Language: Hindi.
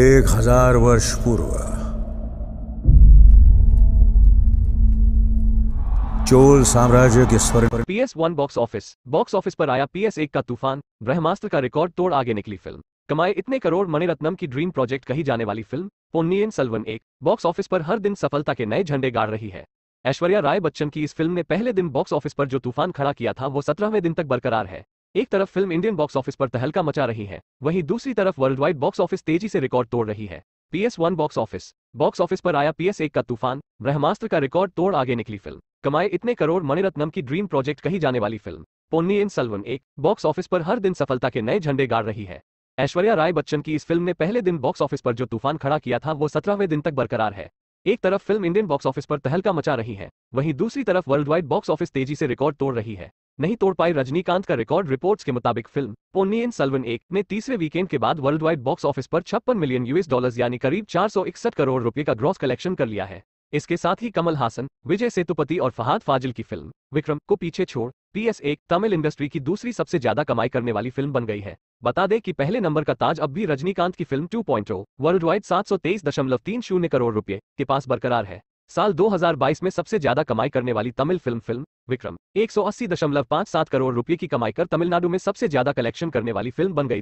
एक हजार वर्ष पूर्व चोल साम्राज्य के पर P S one box office box office पर आया पी एस एक का तूफान ब्रह्मास्त्र का रिकॉर्ड तोड़ आगे निकली फिल्म कमाए इतने करोड़ मणिरत्नम की ड्रीम प्रोजेक्ट कही जाने वाली फिल्म पोन्नियन सलवन एक बॉक्स ऑफिस पर हर दिन सफलता के नए झंडे गाड़ रही है ऐश्वर्या राय बच्चन की इस फिल्म ने पहले दिन बॉक्स ऑफिस पर जो तूफान खड़ा किया था वो सत्रहवें दिन तक बरकरार है एक तरफ फिल्म इंडियन बॉक्स ऑफिस पर तहलका मचा रही है वहीं दूसरी तरफ वर्ल्ड वाइड बॉक्स ऑफिस तेजी से रिकॉर्ड तोड़ रही है PS one box office box office पर आया पीएस एक का तूफान ब्रह्मास्त्र का रिकॉर्ड तोड़ आगे निकली फिल्म कमाए इतने करोड़ मणिरत्नम की ड्रीम प्रोजेक्ट कही जाने वाली फिल्म पोन्नी इन सलवन एक बॉक्स ऑफिस पर हर दिन सफलता के नए झंडे गाड़ रही है ऐश्वर्या राय बच्चन की इस फिल्म ने पहले दिन बॉक्स ऑफिस पर जो तूफान खड़ा किया था वो सत्रहवें दिन तक बरकरार है एक तरफ फिल्म इंडियन बॉक्स ऑफिस पर तहलका मचा रही है वहीं दूसरी तरफ वर्ल्ड वाइड बॉक्स ऑफिस तेजी से रिकॉर्ड तोड़ रही है नहीं तोड़ पाई रजनीकांत का रिकॉर्ड रिपोर्ट्स के मुताबिक फिल्म पोन्नियन सलवन एक ने तीसरे वीकेंड के बाद वर्ल्ड वाइड बॉक्स ऑफिस पर छप्पन मिलियन यूएस डॉलर्स यानी करीब चार करोड़ रुपए का ग्रॉस कलेक्शन कर लिया है इसके साथ ही कमल हासन विजय सेतुपति और फहाद फाजिल की फिल्म विक्रम को पीछे छोड़ पीएस एक तमिल इंडस्ट्री की दूसरी सबसे ज्यादा कमाई करने वाली फिल्म बन गई है बता दें कि पहले नंबर का ताज अब भी रजनीकांत की फिल्म 2.0 वर्ल्ड वाइड सात सौ तेईस दशमलव तीन शून्य करोड़ रुपए के पास बरकरार है साल 2022 में सबसे ज्यादा कमाई करने वाली तमिल फिल्म फिल्म विक्रम एक करोड़ रुपए की कमाई कर तमिलनाडु में सबसे ज्यादा कलेक्शन करने वाली फिल्म बन गई